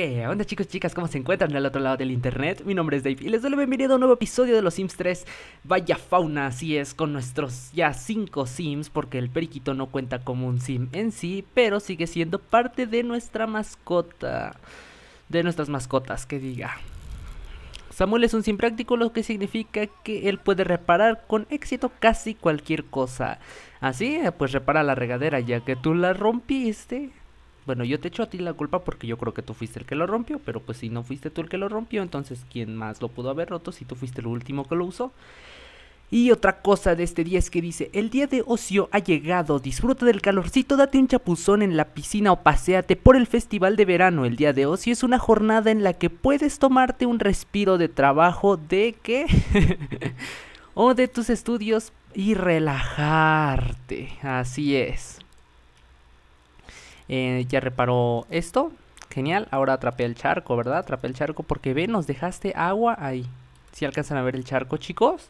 ¿Qué onda chicos chicas? ¿Cómo se encuentran al otro lado del internet? Mi nombre es Dave y les doy la bienvenida a un nuevo episodio de Los Sims 3 Vaya fauna, así es, con nuestros ya 5 Sims Porque el periquito no cuenta como un Sim en sí Pero sigue siendo parte de nuestra mascota De nuestras mascotas, que diga Samuel es un sim práctico, lo que significa que él puede reparar con éxito casi cualquier cosa. Así, pues repara la regadera ya que tú la rompiste bueno, yo te echo a ti la culpa porque yo creo que tú fuiste el que lo rompió, pero pues si no fuiste tú el que lo rompió, entonces ¿quién más lo pudo haber roto si tú fuiste el último que lo usó? Y otra cosa de este día es que dice, el día de ocio ha llegado, disfruta del calorcito, date un chapuzón en la piscina o paseate por el festival de verano. El día de ocio es una jornada en la que puedes tomarte un respiro de trabajo de qué? o de tus estudios y relajarte. Así es. Eh, ya reparó esto. Genial. Ahora atrapé el charco, ¿verdad? Atrapé el charco porque ve, nos dejaste agua ahí. Si alcanzan a ver el charco, chicos.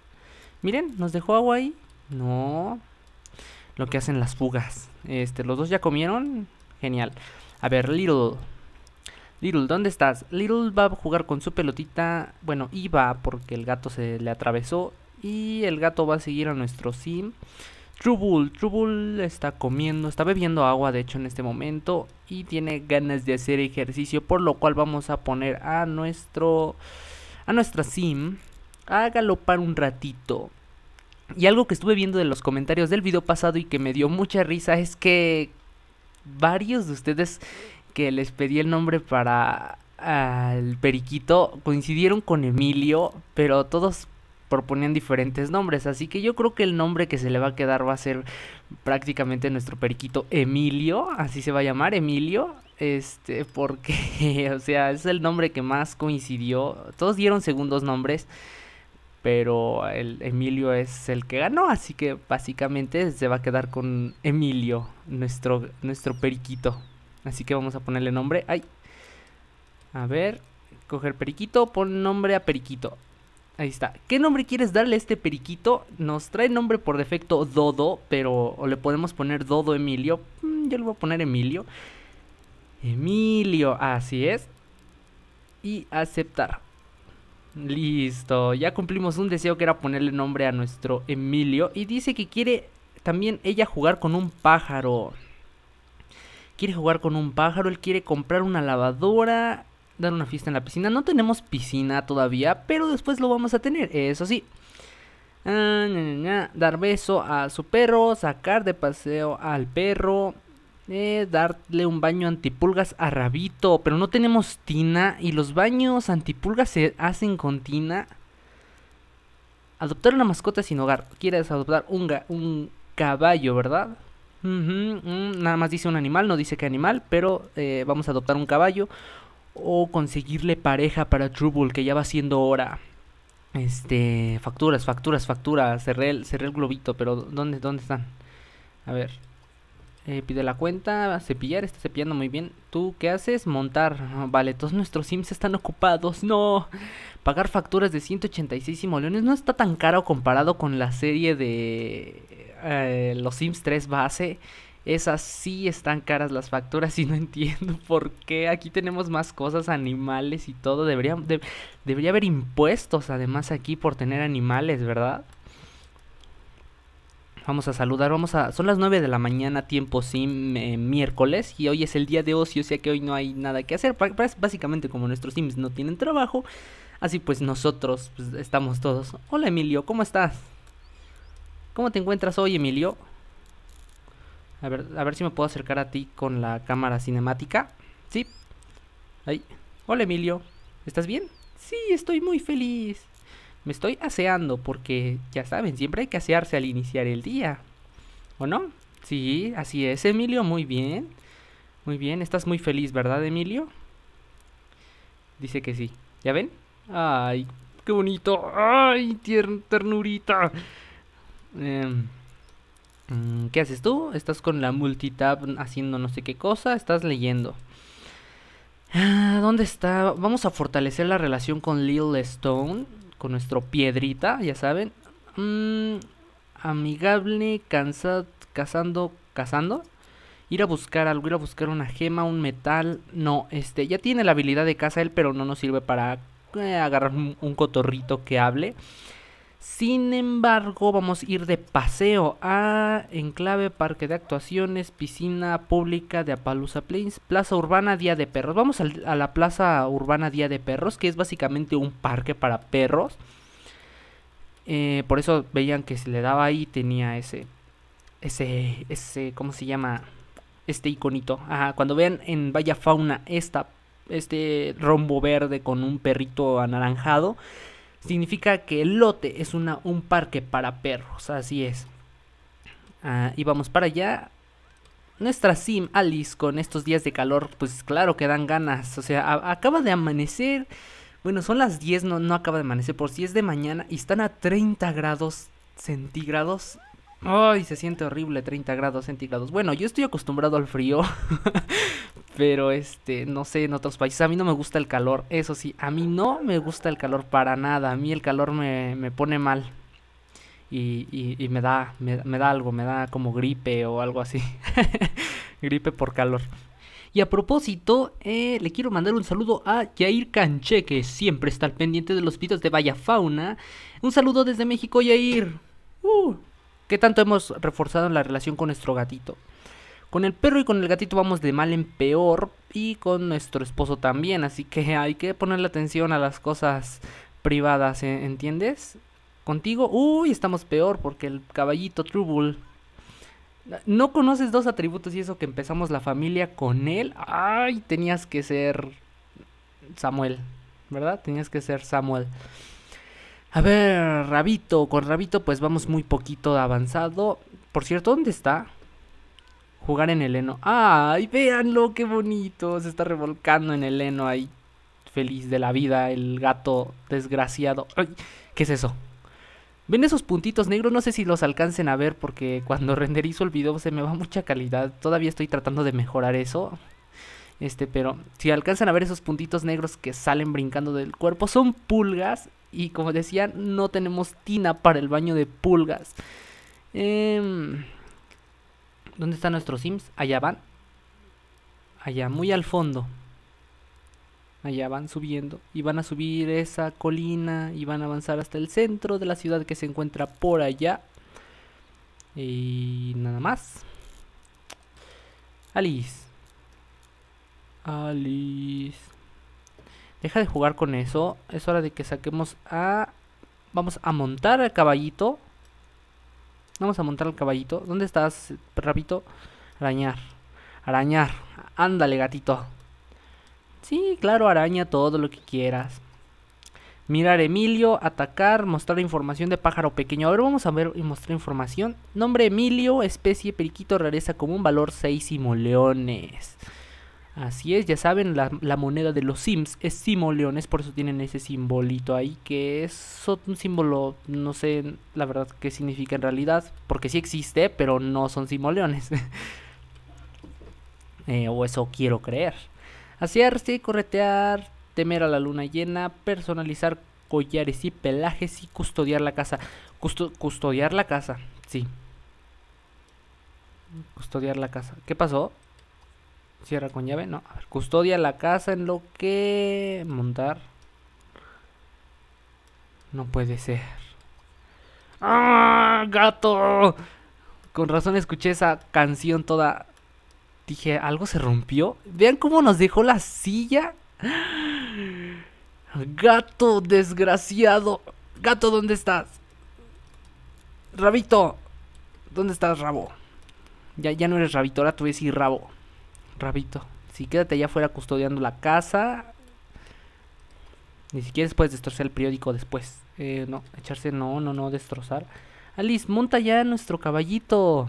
Miren, nos dejó agua ahí. No. Lo que hacen las fugas. Este, los dos ya comieron. Genial. A ver, Little. Little, ¿dónde estás? Little va a jugar con su pelotita. Bueno, iba porque el gato se le atravesó. Y el gato va a seguir a nuestro sim. Trouble, Trouble está comiendo, está bebiendo agua de hecho en este momento y tiene ganas de hacer ejercicio, por lo cual vamos a poner a nuestro a nuestra sim a galopar un ratito. Y algo que estuve viendo de los comentarios del video pasado y que me dio mucha risa es que varios de ustedes que les pedí el nombre para al periquito coincidieron con Emilio, pero todos proponían diferentes nombres. Así que yo creo que el nombre que se le va a quedar va a ser prácticamente nuestro periquito Emilio. Así se va a llamar, Emilio. Este, porque, o sea, es el nombre que más coincidió. Todos dieron segundos nombres. Pero el Emilio es el que ganó, así que básicamente se va a quedar con Emilio, nuestro, nuestro periquito. Así que vamos a ponerle nombre. A ver, coger periquito, pon nombre a periquito. Ahí está. ¿Qué nombre quieres darle a este periquito? Nos trae nombre por defecto Dodo, pero le podemos poner Dodo Emilio. Mm, yo le voy a poner Emilio. Emilio, así es. Y aceptar. Listo, ya cumplimos un deseo que era ponerle nombre a nuestro Emilio. Y dice que quiere también ella jugar con un pájaro. Quiere jugar con un pájaro, él quiere comprar una lavadora dar una fiesta en la piscina. No tenemos piscina todavía, pero después lo vamos a tener, eso sí. Ah, dar beso a su perro, sacar de paseo al perro, eh, darle un baño antipulgas a Rabito, pero no tenemos tina y los baños antipulgas se hacen con tina. Adoptar una mascota sin hogar. Quieres adoptar un, un caballo, ¿verdad? Mm, nada más dice un animal, no dice qué animal, pero eh, vamos a adoptar un caballo o conseguirle pareja para Trouble, que ya va siendo hora. Este, facturas, facturas, facturas. Cerré el, cerré el globito, pero ¿dónde, dónde están? A ver. Eh, pide la cuenta, cepillar, está cepillando muy bien. ¿Tú qué haces? Montar. Ah, vale, todos nuestros sims están ocupados. No. Pagar facturas de 186 simoleones no está tan caro comparado con la serie de eh, los sims 3 base. Esas sí están caras las facturas y no entiendo por qué. Aquí tenemos más cosas, animales y todo. Debería, debería haber impuestos además aquí por tener animales, ¿verdad? Vamos a saludar, vamos a... Son las 9 de la mañana, tiempo sim, eh, miércoles, y hoy es el día de ocio, o sea que hoy no hay nada que hacer. Básicamente como nuestros sims no tienen trabajo, así pues nosotros pues, estamos todos. Hola Emilio, ¿cómo estás? ¿Cómo te encuentras hoy Emilio? A ver, si me puedo acercar a ti con la cámara cinemática. Sí. Ay, Hola Emilio. ¿Estás bien? Sí, estoy muy feliz. Me estoy aseando porque, ya saben, siempre hay que asearse al iniciar el día. ¿O no? Sí, así es, Emilio. Muy bien. Muy bien. Estás muy feliz, ¿verdad, Emilio? Dice que sí. ¿Ya ven? Ay, qué bonito. Ay, ternurita. Em, Mm, ¿Qué haces tú? Estás con la multitab haciendo no sé qué cosa, estás leyendo. Ah, ¿Dónde está? Vamos a fortalecer la relación con Lil Stone, con nuestro piedrita, ya saben. Mm, amigable, cansado, cazando, cazando. Ir a buscar algo, ir a buscar una gema, un metal. No, este, ya tiene la habilidad de caza él, pero no nos sirve para eh, agarrar un cotorrito que hable. Sin embargo, vamos a ir de paseo a Enclave, Parque de Actuaciones, Piscina Pública de Apalusa Plains, Plaza Urbana Día de Perros. Vamos a la Plaza Urbana Día de Perros, que es básicamente un parque para perros. Eh, por eso veían que se le daba ahí tenía ese, ese, ese, ¿cómo se llama? Este iconito. Ajá, cuando vean en Vaya Fauna esta, este rombo verde con un perrito anaranjado Significa que el lote es una, un parque para perros, así es. Ah, y vamos para allá. Nuestra Sim Alice con estos días de calor, pues claro que dan ganas. O sea, acaba de amanecer. Bueno, son las 10, no, no acaba de amanecer, por si es de mañana y están a 30 grados centígrados. Ay, se siente horrible 30 grados centígrados. Bueno, yo estoy acostumbrado al frío, Pero este, no sé, en otros países. A mí no me gusta el calor, eso sí, a mí no me gusta el calor para nada. A mí el calor me, pone mal. Y, y, me, da, me, da algo, me da como gripe o algo así. gripe por calor. Y a propósito, eh, le quiero mandar un saludo a Yair Canche, que siempre está al pendiente de los pitos de Vaya Fauna. Un saludo desde México, Yair. Uh, ¿Qué tanto hemos reforzado la relación con nuestro gatito? Con el perro y con el gatito vamos de mal en peor y con nuestro esposo también, así que hay que ponerle atención a las cosas privadas, ¿eh? ¿entiendes? Contigo, uy, estamos peor porque el caballito Trouble no conoces dos atributos y eso que empezamos la familia con él. Ay, tenías que ser Samuel, ¿verdad? Tenías que ser Samuel. A ver, Rabito, con Rabito pues vamos muy poquito avanzado. Por cierto, ¿dónde está? jugar en el heno. ¡Ay, véanlo! ¡Qué bonito! Se está revolcando en el heno ahí. Feliz de la vida, el gato desgraciado. ¡Ay! ¿Qué es eso? ¿Ven esos puntitos negros? No sé si los alcancen a ver porque cuando renderizo el video se me va mucha calidad. Todavía estoy tratando de mejorar eso. Este, pero si alcanzan a ver esos puntitos negros que salen brincando del cuerpo, son pulgas. Y como decía, no tenemos tina para el baño de pulgas. Eh ¿Dónde están nuestros Sims? Allá van. Allá, muy al fondo. Allá van subiendo. Y van a subir esa colina. Y van a avanzar hasta el centro de la ciudad que se encuentra por allá. Y nada más. Alice. Alice. Deja de jugar con eso. Es hora de que saquemos a... Vamos a montar al caballito. Vamos a montar el caballito. ¿Dónde estás, rapito? Arañar. Arañar. Ándale, gatito. Sí, claro, araña todo lo que quieras. Mirar Emilio, atacar, mostrar información de pájaro pequeño. Ahora vamos a ver y mostrar información. Nombre Emilio, especie periquito, rareza común, valor 6 simoleones. leones. Así es, ya saben, la, moneda de los Sims es simoleones, por eso tienen ese simbolito ahí, que es un símbolo, no sé la verdad qué significa en realidad, porque sí existe, pero no son simoleones. Eh, o eso quiero creer. Asearse, corretear, temer a la luna llena, personalizar collares y pelajes y custodiar la casa. custodiar la casa, sí. Custodiar la casa. ¿Qué pasó? Cierra con llave, no. custodia la casa en lo que montar. No puede ser. ¡Ah, gato! Con razón escuché esa canción toda. Dije, algo se rompió. Vean cómo nos dejó la silla. Gato desgraciado. Gato, ¿dónde estás? Rabito. ¿Dónde estás, rabo? Ya, ya no eres rabito, ahora tú ves y rabo. Rabito. Si quédate allá fuera custodiando la casa. Ni siquiera puedes destrozar el periódico después. Eh, no, echarse no, no, no, destrozar. Alice, monta ya nuestro caballito.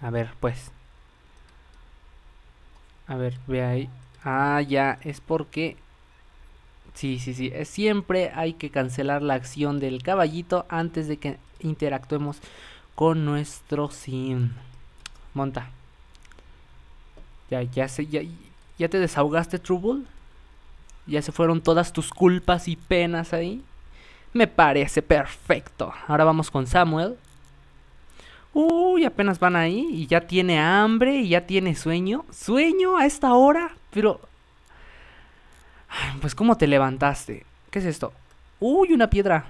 A ver, pues. A ver, ve ahí. Ah, ya, es porque... Sí, sí, sí. Siempre hay que cancelar la acción del caballito antes de que interactuemos con nuestro sim. Monta. Ya, ya, se, ya, te desahogaste, Trouble. Ya se fueron todas tus culpas y penas ahí. Me parece perfecto. Ahora vamos con Samuel. Uy, apenas van ahí y ya tiene hambre y ya tiene sueño. ¿Sueño a esta hora? Pero... pues ¿cómo te levantaste? ¿Qué es esto? Uy, una piedra.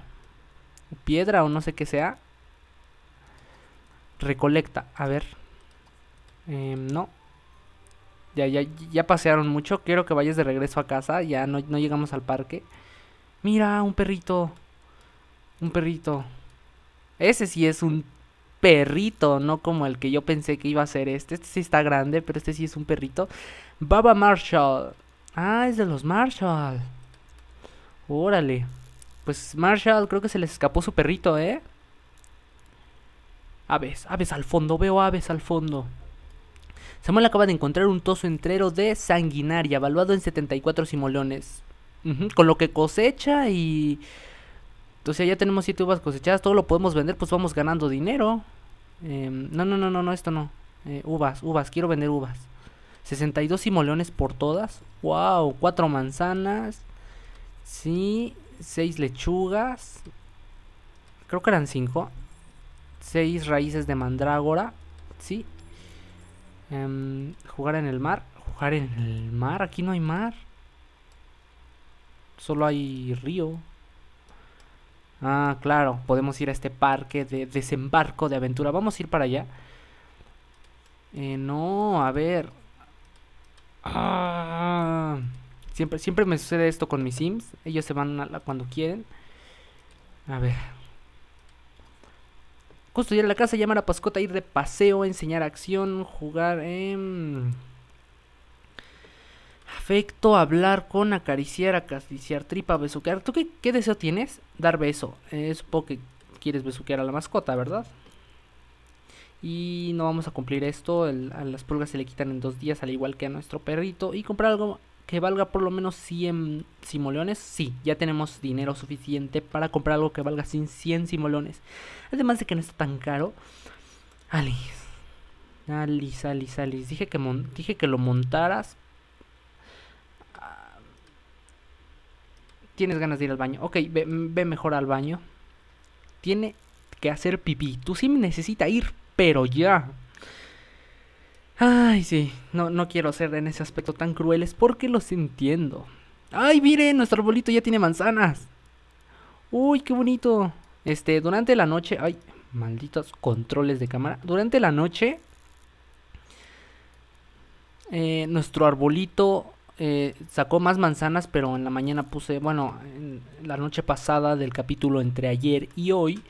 Piedra o no sé qué sea. Recolecta. A ver. Em, no. Ya, ya, ya pasearon mucho, quiero que vayas de regreso a casa, ya no, no llegamos al parque. Mira, un perrito. Un perrito. Ese sí es un perrito, no como el que yo pensé que iba a ser este. Este sí está grande, pero este sí es un perrito. Baba Marshall. Ah, es de los Marshall. Órale. Pues Marshall, creo que se les escapó su perrito, ¿eh? Aves, aves al fondo, veo aves al fondo. Samuel acaba de encontrar un toso entero de sanguinaria, valuado en 74 simoleones. con lo que cosecha y... Entonces ya tenemos 7 uvas cosechadas, todo lo podemos vender, pues vamos ganando dinero. Em, no, no, no, no, no, esto no. Eh, uvas, uvas, quiero vender uvas. 62 simoleones por todas. ¡Wow! 4 manzanas. Sí, 6 lechugas. Creo que eran 5. 6 raíces de mandrágora. Sí, Em, jugar en el mar. Jugar en el mar. Aquí no hay mar. Solo hay río. Ah, claro. Podemos ir a este parque de desembarco de aventura. Vamos a ir para allá. Eh, no, a ver. Ah, siempre, siempre me sucede esto con mis sims. Ellos se van cuando quieren. A ver. Justo ir a la casa, llamar a Pascota, ir de paseo, enseñar acción, jugar. en. Em, afecto, hablar con, acariciar, acariciar, tripa, besuquear. ¿Tú qué, qué deseo tienes? Dar beso. es eh, porque quieres besuquear a la mascota, ¿verdad? Y no vamos a cumplir esto. a las pulgas se le quitan en dos días, al igual que a nuestro perrito. Y comprar algo que valga por lo menos 100 simoleones, sí, ya tenemos dinero suficiente para comprar algo que valga 100 simoleones. Además de que no está tan caro. Alice, Alice, Alice, Alice, dije que, dije que lo montaras. Ah, tienes ganas de ir al baño. Ok, ve, ve mejor al baño. Tiene que hacer pipí. Tú sí necesitas ir, pero ya. Ay, sí, no, no quiero ser en ese aspecto tan crueles porque los entiendo. ¡Ay, miren! Nuestro arbolito ya tiene manzanas. ¡Uy, qué bonito! Este, durante la noche... ¡Ay! Malditos controles de cámara. Durante la noche... Eh, nuestro arbolito eh, sacó más manzanas, pero en la mañana puse... Bueno, la noche pasada del capítulo entre ayer y hoy...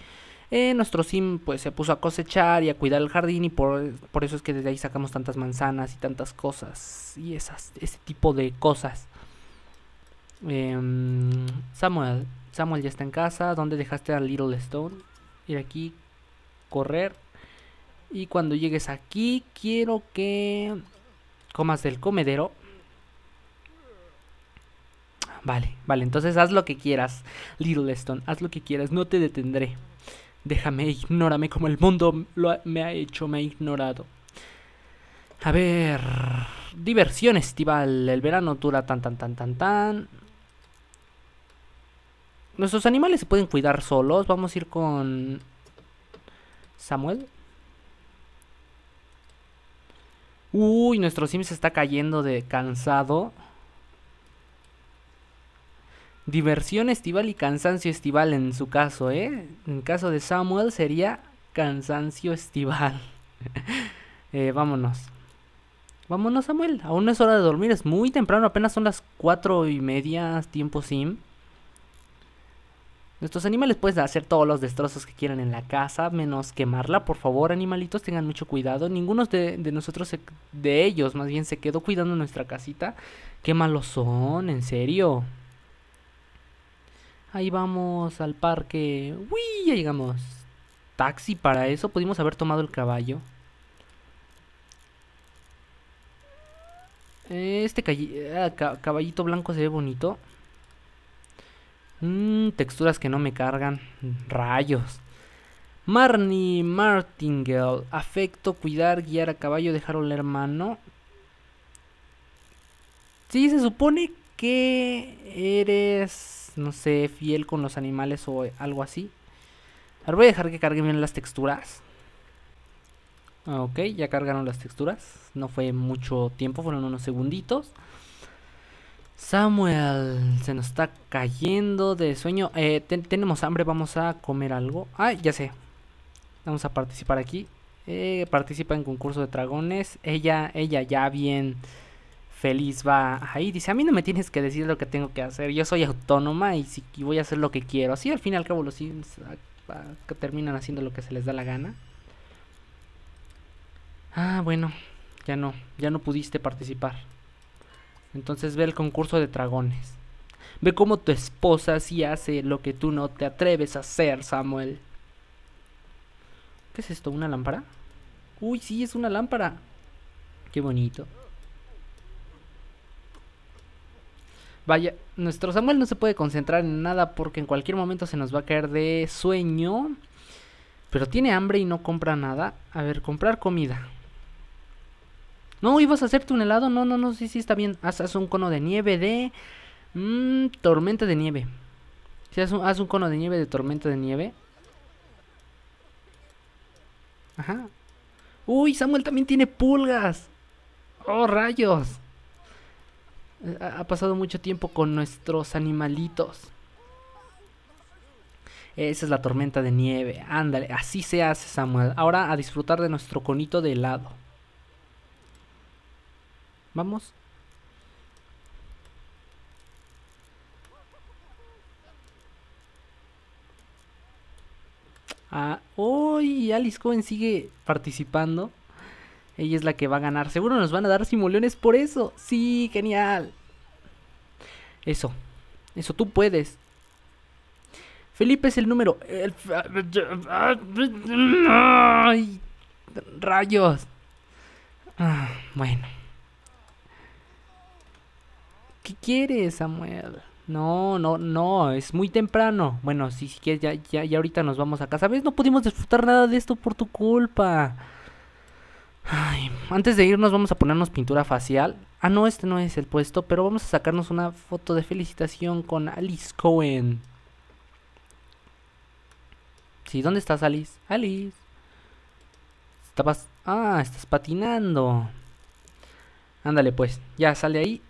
Eh, nuestro sim pues se puso a cosechar y a cuidar el jardín y por, eso es que desde ahí sacamos tantas manzanas y tantas cosas y esas, ese tipo de cosas. Em, Samuel, Samuel ya está en casa. ¿Dónde dejaste a Little Stone? Ir aquí, correr. Y cuando llegues aquí, quiero que comas del comedero. Vale, vale, entonces haz lo que quieras, Little Stone, haz lo que quieras, no te detendré. Déjame, ignórame como el mundo me ha hecho, me ha ignorado. A ver. Diversión estival. El verano dura tan, tan, tan, tan, tan. Nuestros animales se pueden cuidar solos. Vamos a ir con. Samuel. Uy, nuestro sim se está cayendo de cansado diversión estival y cansancio estival en su caso, ¿eh? En caso de Samuel sería cansancio estival. Eh, vámonos. Vámonos, Samuel. Aún no es hora de dormir, es muy temprano, apenas son las cuatro y media, tiempo sim. Nuestros animales pueden hacer todos los destrozos que quieran en la casa, menos quemarla. Por favor, animalitos, tengan mucho cuidado. Ninguno de, nosotros, de ellos más bien, se quedó cuidando nuestra casita. Qué malos son, en serio. Ahí vamos al parque. ¡Uy! Ya llegamos. Taxi para eso. Pudimos haber tomado el caballo. Este ah, caballito blanco se ve bonito. Mmm, texturas que no me cargan. Rayos. Marnie Martingale. Afecto, cuidar, guiar a caballo, dejar oler mano. Sí, se supone que eres no sé, fiel con los animales o algo así. Ahora voy a dejar que carguen bien las texturas. Ah, ok, ya cargaron las texturas. No fue mucho tiempo, fueron unos segunditos. Samuel se nos está cayendo de sueño. Eh, tenemos hambre, vamos a comer algo. Ay, ah, ya sé. Vamos a participar aquí. Eh, participa en concurso de dragones. Ella, ella ya bien feliz va ahí. Dice, a mí no me tienes que decir lo que tengo que hacer. Yo soy autónoma y, si, voy a hacer lo que quiero. Así al fin y al cabo los Sims que terminan haciendo lo que se les da la gana. Ah, bueno, ya no, ya no pudiste participar. Entonces ve el concurso de dragones. Ve cómo tu esposa sí hace lo que tú no te atreves a hacer, Samuel. ¿Qué es esto? ¿Una lámpara? Uy, sí, es una lámpara. Qué bonito. Vaya, nuestro Samuel no se puede concentrar en nada porque en cualquier momento se nos va a caer de sueño. Pero tiene hambre y no compra nada. A ver, comprar comida. No, ibas a hacerte un helado. No, no, no, sí, sí, está bien. Haz, un cono de nieve de... Mmm, tormenta de nieve. un, haz un cono de nieve de tormenta de nieve. Ajá. Uy, Samuel también tiene pulgas. Oh, rayos. Eh, ha pasado mucho tiempo con nuestros animalitos. Esa es la tormenta de nieve. Ándale, así se hace, Samuel. Ahora a disfrutar de nuestro conito de helado. Vamos. Ah, Alice Cohen sigue participando. Ella es la que va a ganar. Seguro nos van a dar simoleones por eso. Sí, genial. Eso. Eso tú puedes. Felipe es el número. rayos. Ah, bueno. ¿Qué quieres, Samuel? No, no, no, es muy temprano. Bueno, si, quieres, ya, ya, ya ahorita nos vamos a casa. ¿Ves? No pudimos disfrutar nada de esto por tu culpa antes de irnos vamos a ponernos pintura facial. Ah, no, este no es el puesto, pero vamos a sacarnos una foto de felicitación con Alice Cohen. Sí, ¿dónde estás, Alice? Alice. Estabas... Ah, estás patinando. Ándale, pues. Ya, sale ahí.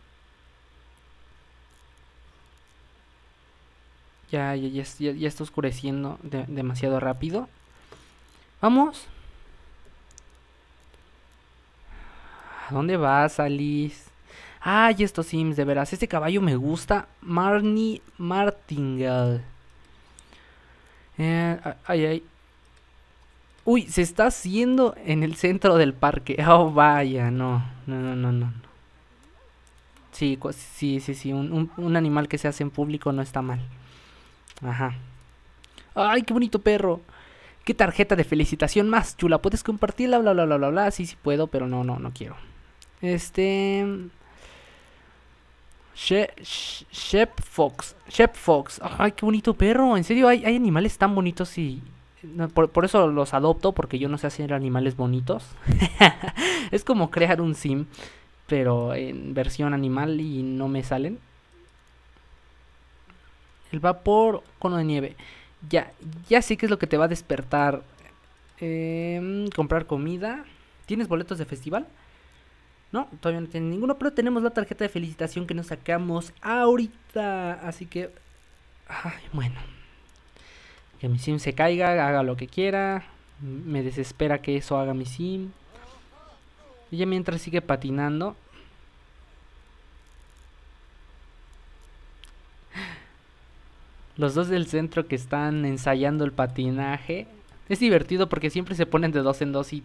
Ya, ya, ya, está oscureciendo demasiado rápido. Vamos. ¿A dónde vas, Alice? Ay, estos sims, de veras. Este caballo me gusta. Marnie Martingale. Eh, ay, ay. Uy, se está haciendo en el centro del parque. Oh, vaya, no. No, no, no, no. Sí, sí, sí, sí. Un, animal que se hace en público no está mal. Ajá. ¡Ay, qué bonito perro! ¿Qué tarjeta de felicitación más chula? ¿Puedes compartirla? Bla, bla, bla, bla, bla. Sí, sí puedo, pero no, no, no quiero. Este. Fox. Shep Fox. Ay, qué bonito perro. En serio, hay, animales tan bonitos y. Por, eso los adopto, porque yo no sé hacer animales bonitos. es como crear un sim, pero en versión animal y no me salen. El vapor, cono de nieve. Ya, ya sé que es lo que te va a despertar. Em, comprar comida. ¿Tienes boletos de festival? No, todavía no tiene ninguno, pero tenemos la tarjeta de felicitación que nos sacamos ahorita. Así que, ay, bueno. Que mi sim se caiga, haga lo que quiera. Me desespera que eso haga mi sim. Ella mientras sigue patinando. Los dos del centro que están ensayando el patinaje. Es divertido porque siempre se ponen de dos en dos y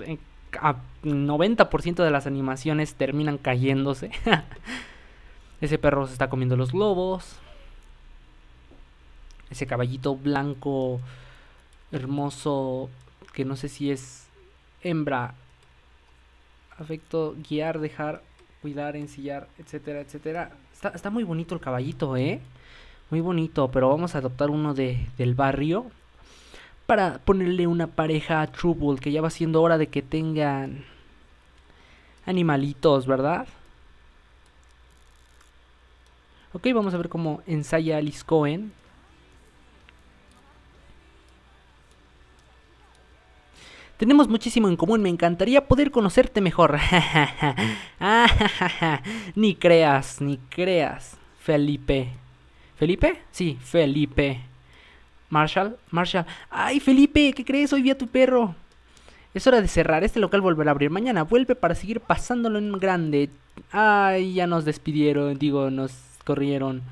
eh, a 90% de las animaciones terminan cayéndose. Ese perro se está comiendo los globos. Ese caballito blanco hermoso que no sé si es hembra. Afecto, guiar, dejar, cuidar, ensillar, etcétera, etcétera. Está, muy bonito el caballito, ¿eh? Muy bonito, pero vamos a adoptar uno del barrio para ponerle una pareja a Trouble, que ya va siendo hora de que tengan animalitos, ¿verdad? Ok, vamos a ver cómo ensaya Alice Cohen. Tenemos muchísimo en común, me encantaría poder conocerte mejor. Ah, ni creas, ni creas, Felipe. ¿Felipe? Sí, Felipe. Marshall, Marshall. Ay, Felipe, ¿qué crees? Hoy vi a tu perro. Es hora de cerrar. Este local volverá a abrir mañana. Vuelve para seguir pasándolo en grande. Ay, ya nos despidieron. Digo, nos corrieron.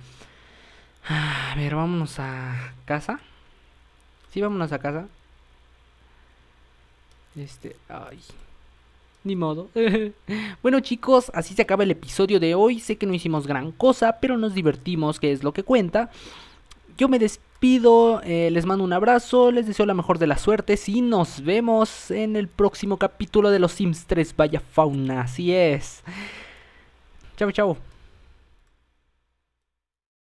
Ah, a ver, vámonos a casa. Sí, vámonos a casa. Este, ay. Ni modo. bueno chicos, así se acaba el episodio de hoy. Sé que no hicimos gran cosa, pero nos divertimos, que es lo que cuenta. Yo me despido pido, eh, les mando un abrazo, les deseo la mejor de las suertes y nos vemos en el próximo capítulo de Los Sims 3 Vaya Fauna, así es. chau chau